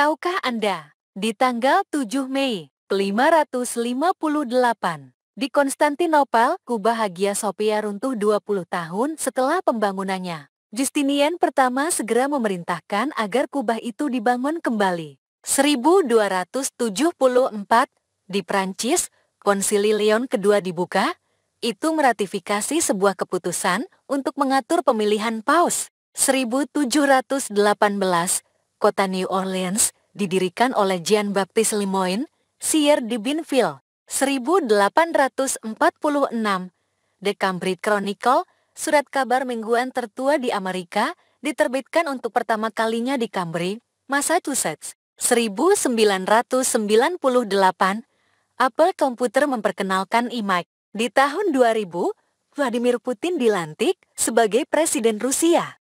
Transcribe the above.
Tahukah Anda, di tanggal 7 Mei 558, di Konstantinopel, kubah Hagia Sophia runtuh 20 tahun setelah pembangunannya. Justinian pertama segera memerintahkan agar kubah itu dibangun kembali. 1274, di Prancis, Konsili Lyon kedua dibuka, itu meratifikasi sebuah keputusan untuk mengatur pemilihan paus. 1718, kota New Orleans, didirikan oleh Jean-Baptiste Lemoyne, Sieur de Binville, 1846, The Cambridge Chronicle, surat kabar mingguan tertua di Amerika, diterbitkan untuk pertama kalinya di Cambridge, Massachusetts, 1998. Apple Computer memperkenalkan iMac. Di tahun 2000, Vladimir Putin dilantik sebagai Presiden Rusia.